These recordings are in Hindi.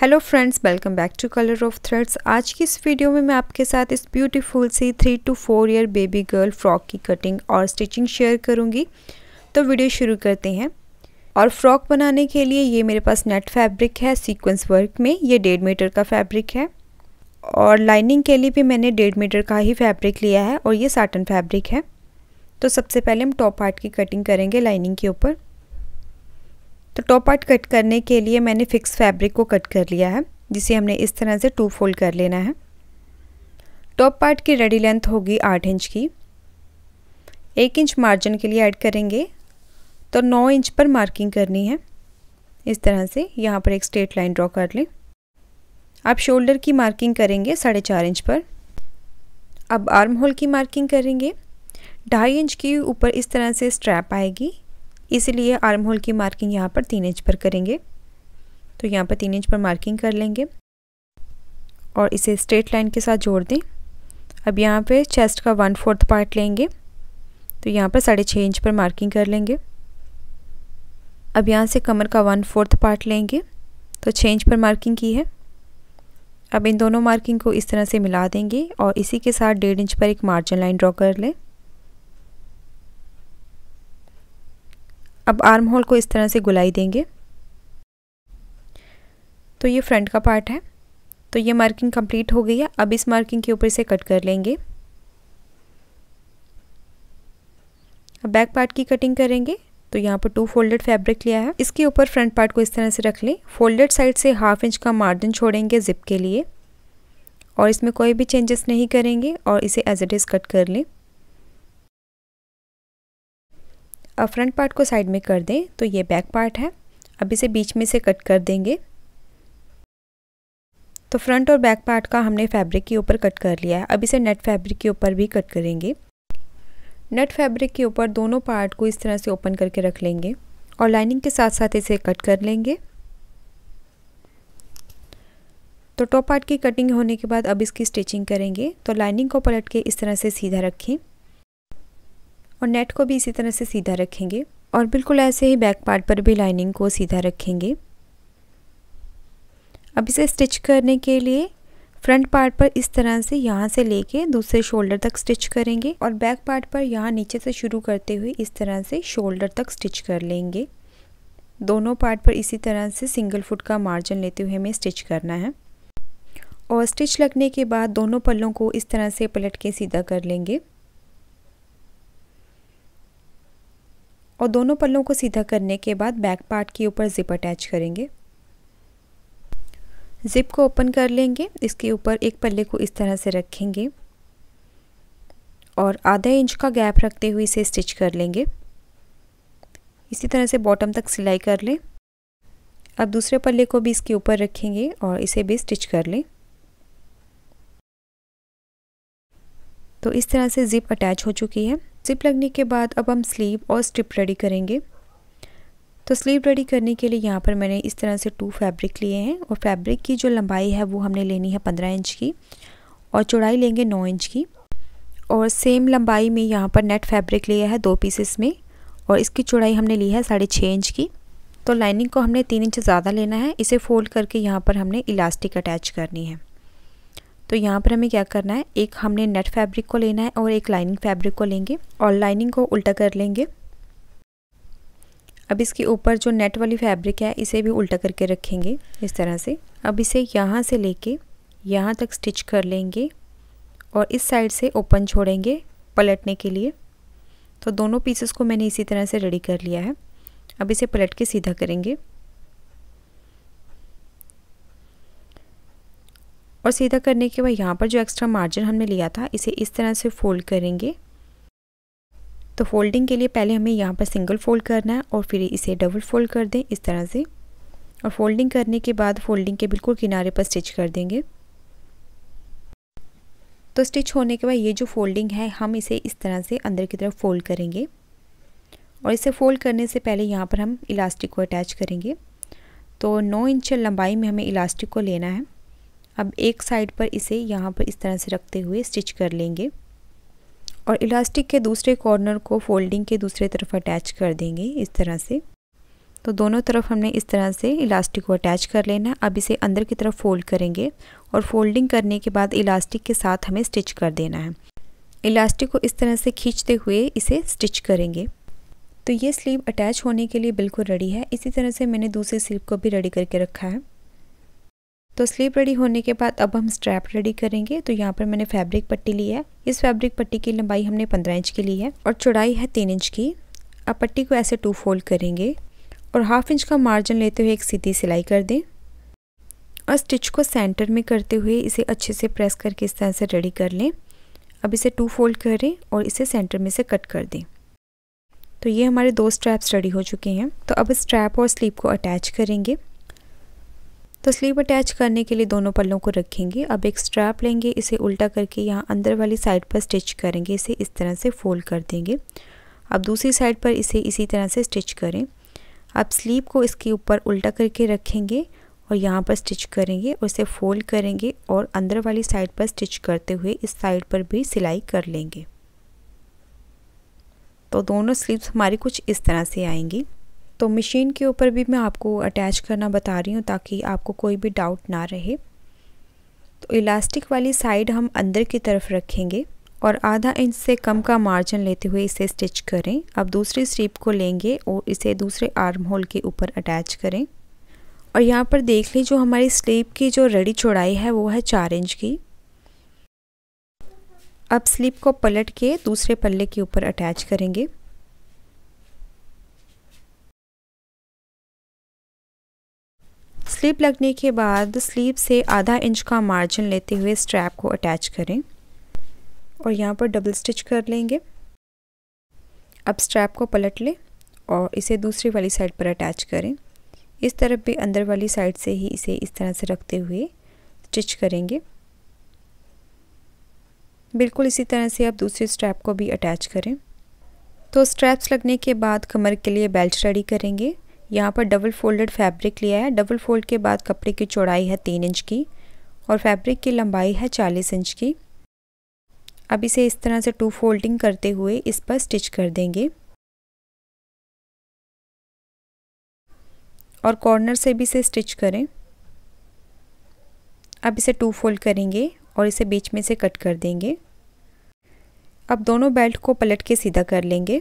hello friends welcome back to colour of threads आज की इस वीडियो में मैं आपके साथ इस ब्यूटीफुल सी three to four year baby girl frock की कटिंग और स्टिचिंग शेयर करूंगी तो वीडियो शुरू करते हैं और फ्रॉक बनाने के लिए ये मेरे पास नेट फैब्रिक है सीक्वेंस वर्क में ये डेढ़ मीटर का फैब्रिक है और लाइनिंग के लिए भी मैंने डेढ़ मीटर का ही फैब्रिक लिया है और ये साटन फैब्रिक है तो सबसे पहले हम टॉप पार्ट की कटिंग करेंगे लाइनिंग के ऊपर तो टॉप पार्ट कट करने के लिए मैंने फिक्स फैब्रिक को कट कर लिया है जिसे हमने इस तरह से टू फोल्ड कर लेना है टॉप पार्ट की रेडी लेंथ होगी आठ इंच की एक इंच मार्जिन के लिए ऐड करेंगे तो नौ इंच पर मार्किंग करनी है इस तरह से यहाँ पर एक स्ट्रेट लाइन ड्रॉ कर लें आप शोल्डर की मार्किंग करेंगे साढ़े चार इंच पर अब आर्म होल की मार्किंग करेंगे ढाई इंच के ऊपर इस तरह से स्ट्रैप आएगी इसलिए आर्म होल की मार्किंग यहाँ पर तीन इंच पर करेंगे तो यहाँ पर तीन इंच पर मार्किंग कर लेंगे और इसे स्ट्रेट लाइन के साथ जोड़ दें अब यहाँ पे चेस्ट का वन फोर्थ पार्ट लेंगे तो यहाँ पर साढ़े छः इंच पर मार्किंग कर लेंगे अब यहाँ से कमर का वन फोर्थ पार्ट लेंगे तो छः इंच पर मार्किंग की है अब इन दोनों मार्किंग को इस तरह से मिला देंगे और इसी के साथ डेढ़ इंच पर एक मार्जिन लाइन ड्रॉ कर लें अब आर्म होल को इस तरह से गुलाई देंगे तो ये फ्रंट का पार्ट है तो ये मार्किंग कंप्लीट हो गई है अब इस मार्किंग के ऊपर से कट कर लेंगे अब बैक पार्ट की कटिंग करेंगे तो यहाँ पर टू फोल्डेड फैब्रिक लिया है इसके ऊपर फ्रंट पार्ट को इस तरह से रख लें फोल्डेड साइड से हाफ इंच का मार्जिन छोड़ेंगे जिप के लिए और इसमें कोई भी चेंजेस नहीं करेंगे और इसे एज इट इज़ कट कर लें अब फ्रंट पार्ट को साइड में कर दें तो ये बैक पार्ट है अब इसे बीच में से कट कर देंगे तो फ्रंट और बैक पार्ट का हमने फैब्रिक के ऊपर कट कर लिया है अब इसे नेट फैब्रिक के ऊपर भी कट करेंगे नेट फैब्रिक के ऊपर दोनों पार्ट को इस तरह से ओपन करके रख लेंगे और लाइनिंग के साथ साथ इसे कट कर लेंगे तो टॉप पार्ट की कटिंग होने के बाद अब इसकी स्टिचिंग करेंगे तो लाइनिंग को पलट के इस तरह से सीधा रखें और नेट को भी इसी तरह से सीधा रखेंगे और बिल्कुल ऐसे ही बैक पार्ट पर भी लाइनिंग को सीधा रखेंगे अब इसे स्टिच करने के लिए फ्रंट पार्ट पर इस तरह से यहाँ से लेके दूसरे शोल्डर तक स्टिच करेंगे और बैक पार्ट पर यहाँ नीचे से शुरू करते हुए इस तरह से शोल्डर तक स्टिच कर लेंगे दोनों पार्ट पर इसी तरह से सिंगल फुट का मार्जिन लेते हुए हमें स्टिच करना है और स्टिच लगने के बाद दोनों पल्लों को इस तरह से पलट के सीधा कर लेंगे और दोनों पल्लों को सीधा करने के बाद बैक पार्ट के ऊपर ज़िप अटैच करेंगे ज़िप को ओपन कर लेंगे इसके ऊपर एक पल्ले को इस तरह से रखेंगे और आधा इंच का गैप रखते हुए इसे स्टिच कर लेंगे इसी तरह से बॉटम तक सिलाई कर लें अब दूसरे पल्ले को भी इसके ऊपर रखेंगे और इसे भी स्टिच कर लें तो इस तरह से ज़िप अटैच हो चुकी है जिप लगने के बाद अब हम स्लीव और स्ट्रिप रेडी करेंगे तो स्लीव रेडी करने के लिए यहाँ पर मैंने इस तरह से टू फैब्रिक लिए हैं और फैब्रिक की जो लंबाई है वो हमने लेनी है पंद्रह इंच की और चौड़ाई लेंगे नौ इंच की और सेम लंबाई में यहाँ पर नेट फैब्रिक लिया है दो पीसेस में और इसकी चौड़ाई हमने ली है साढ़े छः इंच की तो लाइनिंग को हमने तीन इंच ज़्यादा लेना है इसे फोल्ड करके यहाँ पर हमने इलास्टिक अटैच करनी है तो यहाँ पर हमें क्या करना है एक हमने नेट फैब्रिक को लेना है और एक लाइनिंग फैब्रिक को लेंगे और लाइनिंग को उल्टा कर लेंगे अब इसके ऊपर जो नेट वाली फैब्रिक है इसे भी उल्टा करके रखेंगे इस तरह से अब इसे यहाँ से लेके यहाँ तक स्टिच कर लेंगे और इस साइड से ओपन छोड़ेंगे पलटने के लिए तो दोनों पीसेस को मैंने इसी तरह से रेडी कर लिया है अब इसे पलट के सीधा करेंगे और सीधा करने के बाद यहाँ पर जो एक्स्ट्रा मार्जिन हमने लिया था इसे इस तरह से फोल्ड करेंगे तो फोल्डिंग के लिए पहले हमें यहाँ पर सिंगल फोल्ड करना है और फिर इसे डबल फोल्ड कर दें इस तरह से और फोल्डिंग करने के बाद फोल्डिंग के बिल्कुल किनारे पर स्टिच कर देंगे तो स्टिच होने के बाद ये जो फोल्डिंग है हम इसे इस तरह से अंदर की तरफ फोल्ड करेंगे और इसे फोल्ड करने से पहले यहाँ पर हम इलास्टिक को अटैच करेंगे तो 9 इंच लंबाई में हमें इलास्टिक को लेना है अब एक साइड पर इसे यहाँ पर इस तरह से रखते हुए स्टिच कर लेंगे और इलास्टिक के दूसरे कॉर्नर को फोल्डिंग के दूसरे तरफ अटैच कर देंगे इस तरह से तो दोनों तरफ हमने इस तरह से इलास्टिक को अटैच कर लेना अब इसे अंदर की तरफ फोल्ड करेंगे और फोल्डिंग करने के बाद इलास्टिक के साथ हमें स्टिच कर देना है इलास्टिक को इस तरह से खींचते हुए इसे स्टिच करेंगे तो ये स्लीव अटैच होने के लिए बिल्कुल रेडी है इसी तरह से मैंने दूसरी स्लीव को भी रेडी करके रखा है तो स्लीप रेडी होने के बाद अब हम स्ट्रैप रेडी करेंगे तो यहाँ पर मैंने फैब्रिक पट्टी ली है इस फैब्रिक पट्टी की लंबाई हमने पंद्रह इंच की ली है और चौड़ाई है तीन इंच की अब पट्टी को ऐसे टू फोल्ड करेंगे और हाफ इंच का मार्जिन लेते हुए एक सीधी सिलाई कर दें और स्टिच को सेंटर में करते हुए इसे अच्छे से प्रेस करके इस तरह से रेडी कर लें अब इसे टू फोल्ड करें और इसे सेंटर में से कट कर दें तो ये हमारे दो स्ट्रैप्स रेडी हो चुके हैं तो अब स्ट्रैप और स्लीप को अटैच करेंगे तो स्लीव अटैच करने के लिए दोनों पल्लों को रखेंगे अब एक स्ट्रैप लेंगे इसे उल्टा करके यहाँ अंदर वाली साइड पर स्टिच करेंगे इसे इस तरह से फोल्ड कर देंगे अब दूसरी साइड पर इसे इसी तरह से स्टिच करें अब स्लीव को इसके ऊपर उल्टा करके रखेंगे और यहाँ पर स्टिच करेंगे और इसे फोल्ड करेंगे और अंदर वाली साइड पर स्टिच करते हुए इस साइड पर भी सिलाई कर लेंगे तो दोनों स्लीव्स हमारी कुछ इस तरह से आएंगी तो मशीन के ऊपर भी मैं आपको अटैच करना बता रही हूँ ताकि आपको कोई भी डाउट ना रहे तो इलास्टिक वाली साइड हम अंदर की तरफ रखेंगे और आधा इंच से कम का मार्जिन लेते हुए इसे स्टिच करें अब दूसरी स्ट्रिप को लेंगे और इसे दूसरे आर्म होल के ऊपर अटैच करें और यहाँ पर देख लें जो हमारी स्लीप की जो रड़ी चौड़ाई है वो है चार इंच की अब स्लीप को पलट के दूसरे पल्ले के ऊपर अटैच करेंगे स्लीप लगने के बाद स्लीप से आधा इंच का मार्जिन लेते हुए स्ट्रैप को अटैच करें और यहाँ पर डबल स्टिच कर लेंगे अब स्ट्रैप को पलट लें और इसे दूसरी वाली साइड पर अटैच करें इस तरफ भी अंदर वाली साइड से ही इसे इस तरह से रखते हुए स्टिच करेंगे बिल्कुल इसी तरह से आप दूसरे स्ट्रैप को भी अटैच करें तो स्ट्रैप्स लगने के बाद कमर के लिए बेल्ट रेडी करेंगे यहाँ पर डबल फोल्डेड फैब्रिक लिया है डबल फोल्ड के बाद कपड़े की चौड़ाई है तीन इंच की और फैब्रिक की लंबाई है चालीस इंच की अब इसे इस तरह से टू फोल्डिंग करते हुए इस पर स्टिच कर देंगे और कॉर्नर से भी इसे स्टिच करें अब इसे टू फोल्ड करेंगे और इसे बीच में से कट कर देंगे अब दोनों बेल्ट को पलट के सीधा कर लेंगे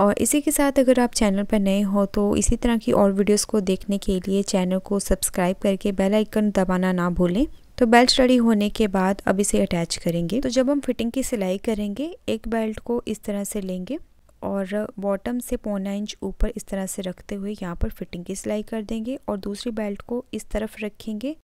और इसी के साथ अगर आप चैनल पर नए हो तो इसी तरह की और वीडियोस को देखने के लिए चैनल को सब्सक्राइब करके बेल आइकन दबाना ना भूलें तो बेल्ट रेडी होने के बाद अब इसे अटैच करेंगे तो जब हम फिटिंग की सिलाई करेंगे एक बेल्ट को इस तरह से लेंगे और बॉटम से पौना इंच ऊपर इस तरह से रखते हुए यहाँ पर फिटिंग की सिलाई कर देंगे और दूसरी बेल्ट को इस तरफ रखेंगे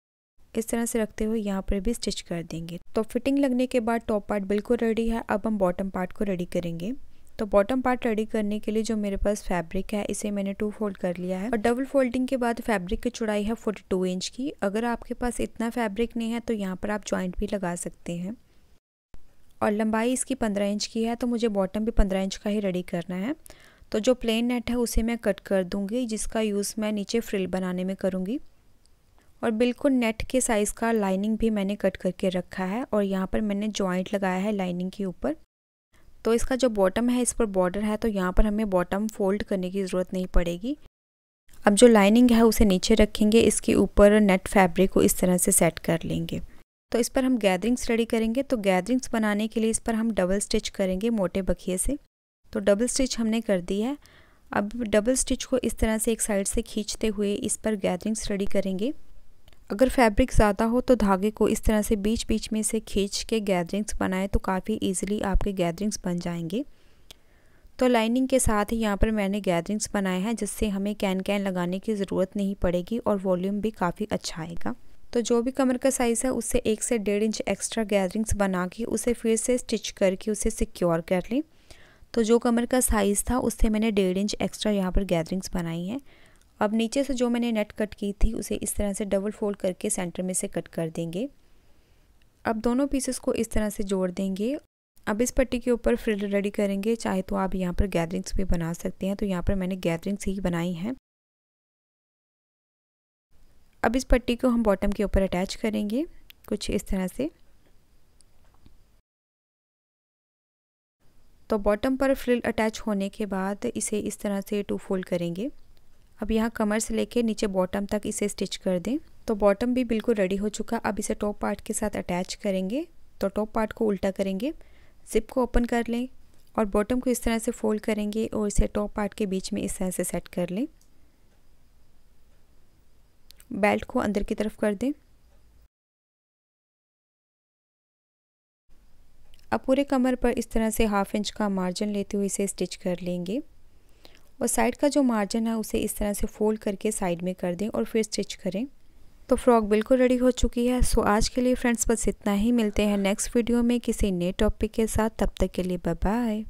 इस तरह से रखते हुए यहाँ पर भी स्टिच कर देंगे तो फिटिंग लगने के बाद टॉप पार्ट बिल्कुल रेडी है अब हम बॉटम पार्ट को रेडी करेंगे तो बॉटम पार्ट रेडी करने के लिए जो मेरे पास फैब्रिक है इसे मैंने टू फोल्ड कर लिया है और डबल फोल्डिंग के बाद फैब्रिक की चौड़ाई है फोर्टी टू इंच की अगर आपके पास इतना फैब्रिक नहीं है तो यहाँ पर आप ज्वाइंट भी लगा सकते हैं और लंबाई इसकी पंद्रह इंच की है तो मुझे बॉटम भी पंद्रह इंच का ही रेडी करना है तो जो प्लेन नेट है उसे मैं कट कर दूँगी जिसका यूज़ मैं नीचे फ्रिल बनाने में करूँगी और बिल्कुल नेट के साइज़ का लाइनिंग भी मैंने कट करके रखा है और यहाँ पर मैंने जॉइंट लगाया है लाइनिंग के ऊपर तो इसका जो बॉटम है इस पर बॉर्डर है तो यहाँ पर हमें बॉटम फोल्ड करने की ज़रूरत नहीं पड़ेगी अब जो लाइनिंग है उसे नीचे रखेंगे इसके ऊपर नेट फैब्रिक को इस तरह से सेट कर लेंगे तो इस पर हम गैदरिंग्स रेडी करेंगे तो गैदरिंग्स बनाने के लिए इस पर हम डबल स्टिच करेंगे मोटे बखिए से तो डबल स्टिच हमने कर दी है अब डबल स्टिच को इस तरह से एक साइड से खींचते हुए इस पर गैदरिंग्स रेडी करेंगे अगर फैब्रिक ज़्यादा हो तो धागे को इस तरह से बीच बीच में से खींच के गैदरिंग्स बनाएं तो काफ़ी इजीली आपके गैदरिंग्स बन जाएंगे तो लाइनिंग के साथ ही यहाँ पर मैंने गैदरिंग्स बनाए हैं जिससे हमें कैन कैन लगाने की ज़रूरत नहीं पड़ेगी और वॉल्यूम भी काफ़ी अच्छा आएगा तो जो भी कमर का साइज़ है उससे एक से डेढ़ इंच एक्स्ट्रा गैदरिंग्स बना के उसे फिर से स्टिच करके उसे सिक्योर कर लें तो जो कमर का साइज़ था उससे मैंने डेढ़ इंच एक्स्ट्रा यहाँ पर गैदरिंग्स बनाई हैं अब नीचे से जो मैंने नेट कट की थी उसे इस तरह से डबल फोल्ड करके सेंटर में से कट कर देंगे अब दोनों पीसेस को इस तरह से जोड़ देंगे अब इस पट्टी के ऊपर फ्रिल रेडी करेंगे चाहे तो आप यहाँ पर गैदरिंग्स भी बना सकते हैं तो यहाँ पर मैंने गैदरिंग्स ही बनाई हैं अब इस पट्टी को हम बॉटम के ऊपर अटैच करेंगे कुछ इस तरह से तो बॉटम पर फ्रिल अटैच होने के बाद इसे इस तरह से टू फोल्ड करेंगे अब यहाँ कमर से लेके नीचे बॉटम तक इसे स्टिच कर दें तो बॉटम भी बिल्कुल रेडी हो चुका अब इसे टॉप पार्ट के साथ अटैच करेंगे तो टॉप पार्ट को उल्टा करेंगे जिप को ओपन कर लें और बॉटम को इस तरह से फोल्ड करेंगे और इसे टॉप पार्ट के बीच में इस तरह से सेट कर लें बेल्ट को अंदर की तरफ कर दें अब पूरे कमर पर इस तरह से हाफ इंच का मार्जिन लेते हुए इसे स्टिच कर लेंगे और साइड का जो मार्जिन है उसे इस तरह से फोल्ड करके साइड में कर दें और फिर स्टिच करें तो फ्रॉक बिल्कुल रेडी हो चुकी है सो आज के लिए फ्रेंड्स बस इतना ही मिलते हैं नेक्स्ट वीडियो में किसी नए टॉपिक के साथ तब तक के लिए बाय